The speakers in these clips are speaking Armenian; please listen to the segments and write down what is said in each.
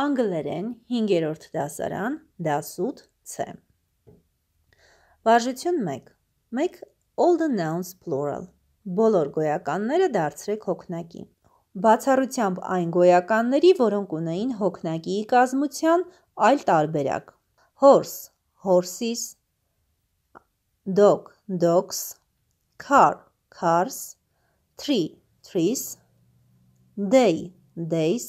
անգլերեն 5-րդ դասարան, դասուտ C։ Վարժություն 1։ 1 all the nouns plural։ Բոլոր գոյականները դարձրեք հոգնակի։ Բացառությամբ այն գոյականների, որոնք ունեին հոգնակի կազմության այլ տարբերակ։ Horse, horses, dog, dogs, car, cars, tree, trees, day, days,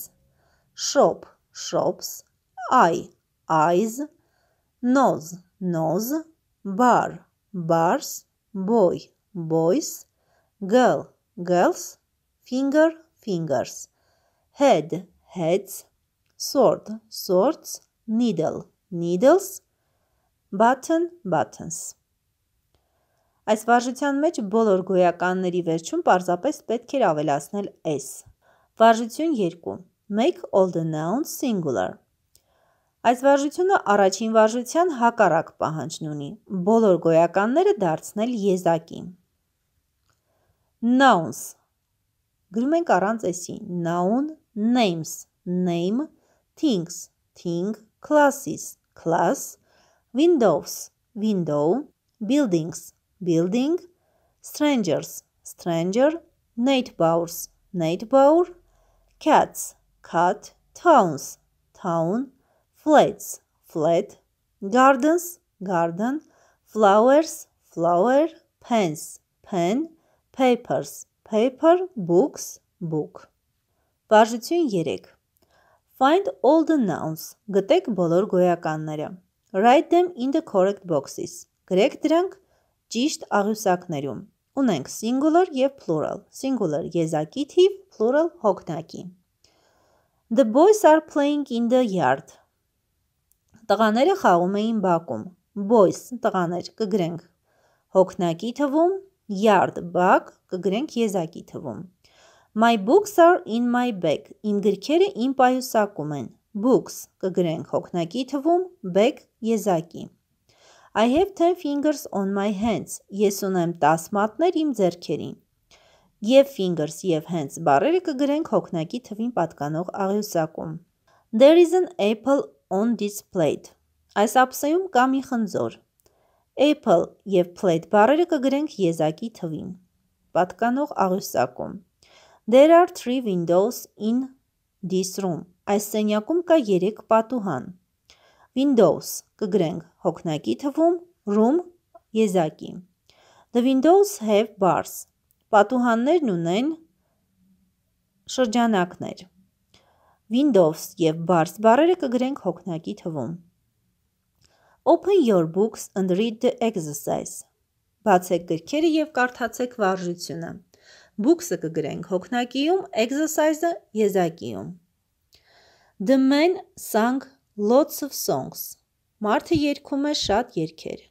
shop, shops, eye, eyes, nose, nose, bar, bars, boy, boys, girl, girls, finger, fingers, head, heads, sword, swords, needle, needles, button, buttons. Այս վարժության մեջ բոլոր գոյականների վերջում պարզապես պետք էր ավելացնել S. Վարժություն 2. Make all the nouns singular։ Այս վարժությունը առաջին վարժության հակառակ պահանջն ունի։ Բոլոր գոյականները դարձնել եզակի։ Nouns Գրում ենք առանց էսի noun names name things thing classes class windows window buildings building strangers stranger neighbors neighbor cats cut towns town flats flat gardens garden flowers flower pens pen papers paper books book Բաժություն 3 Find all the nouns գտեք բոլոր գոյականները Write them in the correct boxes գրեք դրանք ճիշտ աղյուսակներում Ունենք singular եւ plural singular եզակի թիվ plural հոգնակի The boys are playing in the yard. Տղաները խաղում էին բակում։ Boys, տղաներ, կգրենք։ Հոգնակի թվում, yard, բակ, կգրենք եզակի թվում։ My books are in my bag. Իմ գրքերը իմ պայուսակում են։ Books, կգրենք հոգնակի թվում, bag, եզակի։ I have 10 fingers on my hands. Ես ունեմ 10 մատներ իմ ձեռքերին։ Եվ fingers եւ hands բառերը կգրենք հոգնակի թվին պատկանող աղյուսակում։ There is an apple on this plate։ Այս ափսեում կա մի խնձոր։ Apple եւ plate բառերը կգրենք եզակի թվին պատկանող աղյուսակում։ There are 3 windows in this room։ Այս սենյակում կա 3 պատուհան։ Windows կգրենք հոգնակի թվում, room եզակի։ The windows have bars։ Պատուհաններն ունեն շրջանակներ։ Windows եւ Bars բառերը կգրենք հոգնակի թվում։ Open your books and read the exercise։ Բացեք գրքերը եւ կարդացեք վարժությունը։ Books-ը կգրենք հոգնակիում, exercise-ը եզակիում։ The man sang lots of songs։ Մարդը երգում է շատ երգեր։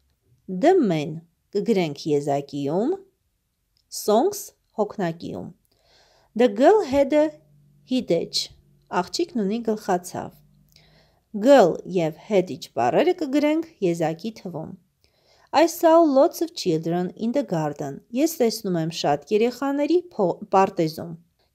The man կգրենք եզակիում, Songs հոգնակիում։ The girl had a hidech։ Աղջիկն ունի գլխացավ։ Girl եւ headich բառերը կգրենք եզակի թվում։ I saw lots of children in the garden։ Ես տեսնում եմ շատ երեխաների պարտեզում։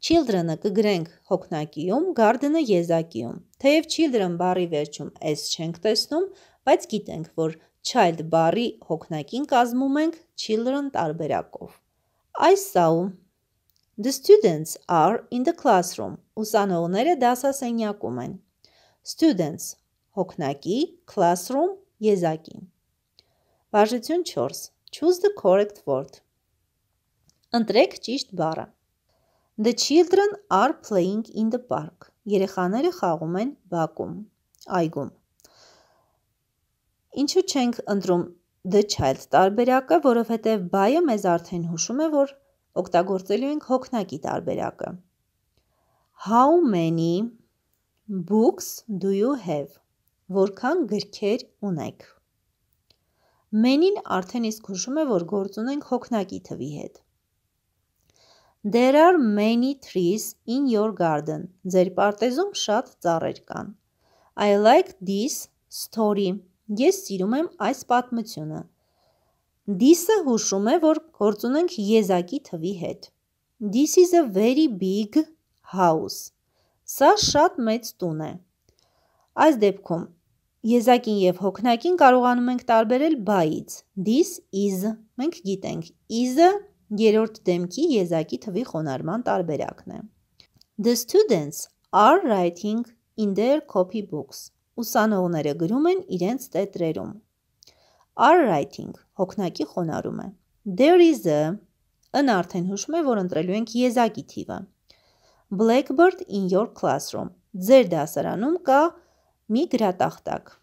Children-ը կգրենք հոգնակիում, garden-ը եզակիում։ Թեև children բառի վերջում s չենք տեսնում, բայց գիտենք, որ child բարի հոգնակին կազմում ենք children տարբերակով։ Այսաու The students are in the classroom. Ուսանողները դասասենյակում են։ Students հոգնակի, classroom եզակի։ Բաժություն 4. Choose the correct word. Ընտրեք ճիշտ բառը։ The children are playing in the park. Երեխաները խաղում են բակում, այգում։ Ինչու չենք ընտրում The Child տարբերակը, որովհետև բայը մեզ արդեն հուշում է, որ օգտագործելու ենք հոգնակի տարբերակը։ How many books do you have? Որքան գրքեր ունեք։ Մենին արդեն իսկ հուշում է, որ գործ ունենք հոգնակի թվի հետ։ There are many trees in your garden. Ձեր պարտեզում շատ ծառեր կան։ I like this story. Ես սիրում եմ այս պատմությունը։ Դիսը հուշում է, որ գործ ունենք եզակի թվի հետ։ This is a very big house։ Սա շատ մեծ տուն է։ Այս դեպքում եզակին եւ հոգնակին կարողանում ենք տարբերել by-ից։ This is մենք գիտենք is-ը երրորդ դեմքի եզակի թվի խոնարհման տարբերակն է։ The students are writing in their copybooks ուսանողները գրում են իրենց տետրերում։ R writing հոգնակի խոնարում է։ There is a ըն արդեն հուշում է, որ ընտրելու ենք եզակի թիվը։ Blackbird in your classroom ձեր դասարանում կա մի գրատախտակ։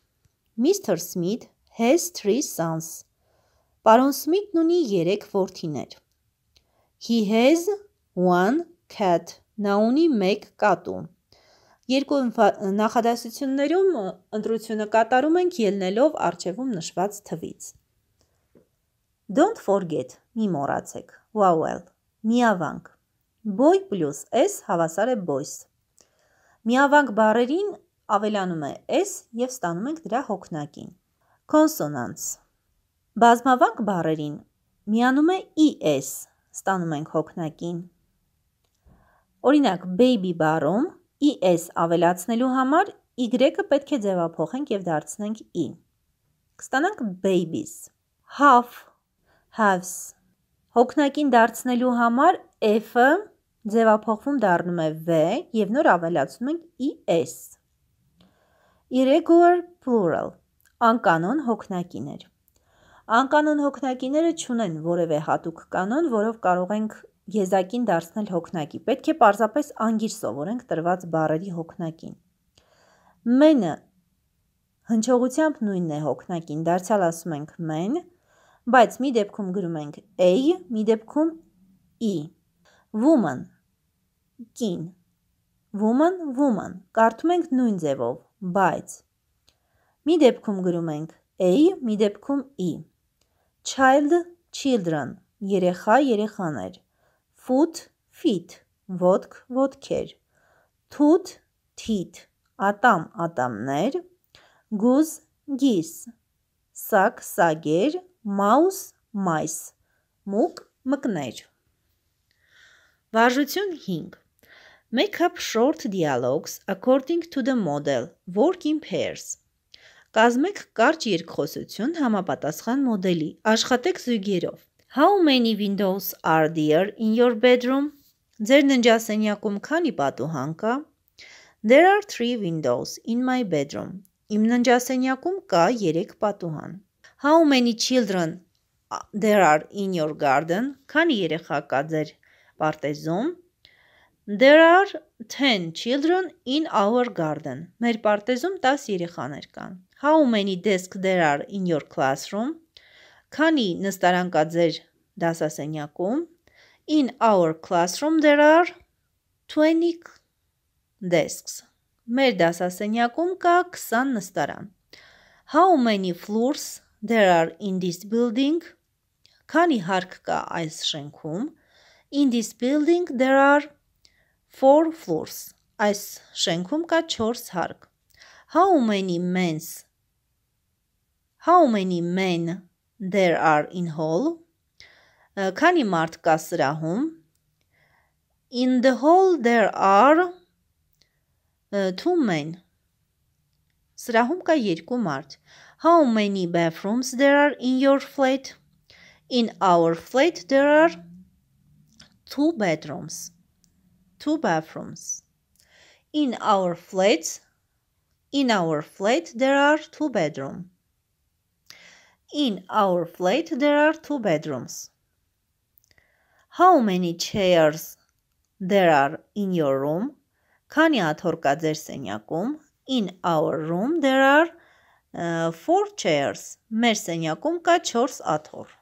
Mr. Smith has 3 sons։ Պարոն Սմիթն ունի 3 որդիներ։ He has one cat։ Նա ունի 1 կատու։ Երկու նախադասություններում ընտրությունը կատարում ենք ելնելով արջևում նշված թվից։ Don't forget, մի մոռացեք, wowel, միավանք։ Boy plus s հավասար է boys։ Միավանք բառերին ավելանում է s եւ ստանում ենք դրա հոգնակին։ Consonants։ Բազմավանք բառերին միանում է es, ստանում ենք հոգնակին։ Օրինակ baby բառում is ավելացնելու համար y-ը պետք է ձևափոխենք և դարձնենք e։ Կստանանք babies, half, halves։ Հոգնակին դարձնելու համար f-ը ձևափոխվում դառնում է v և նոր ավելացնում ենք is։ Irregular plural, անկանոն հոգնակիներ։ Անկանոն հոգնակիները չունեն որև է հատուկ կանոն, որով կարող ենք եզակին դարձնել հոգնակի։ Պետք է պարզապես անգիր սովորենք տրված բարերի հոգնակին։ Մենը հնչողությամբ նույնն է հոգնակին, դարձյալ ասում ենք մեն, բայց մի դեպքում գրում ենք a, մի դեպքում e։ Woman կին woman woman կարդում ենք նույն ձևով, բայց մի դեպքում գրում ենք a, մի դեպքում e։ Child children երեխա երեխաներ Foot feet ոտք ոտքեր Tooth teeth ատամ ատամներ Goose geese սակ սագեր Mouse mice մուկ մկներ Վարժություն 5 Make up short dialogues according to the model. Work in pairs. Կազմեք կարճ երկխոսություն համապատասխան մոդելի. Աշխատեք զույգերով։ How many windows are there in your bedroom? Ձեր ննջասենյակում քանի պատուհան կա? There are 3 windows in my bedroom. Իմ ննջասենյակում կա 3 պատուհան։ How many children there are in your garden? Քանի երեխա կա ձեր պարտեզում? There are 10 children in our garden. Մեր պարտեզում 10 երեխաներ կան։ How many desks there are in your classroom? Քանի նստարան կա ձեր դասասենյակում։ In our classroom there are 20 desks։ Մեր դասասենյակում կա 20 նստարան։ How many floors there are in this building? Քանի հարկ կա այս շենքում։ In this building there are 4 floors։ Այս շենքում կա 4 հարկ։ How many men's How many men There are in hall. Քանի մարդ կա սրահում։ In the hall there are uh, two men. Սրահում կա երկու մարդ։ How many bathrooms there are in your flat? In our flat there are two bedrooms. Two bathrooms. In our flat in our flat there are two bedrooms. In our flat there are two bedrooms. How many chairs there are in your room? Քանի աթոռ կա ձեր սենյակում? In our room there are uh, four chairs. Մեր սենյակում կա 4 աթոռ։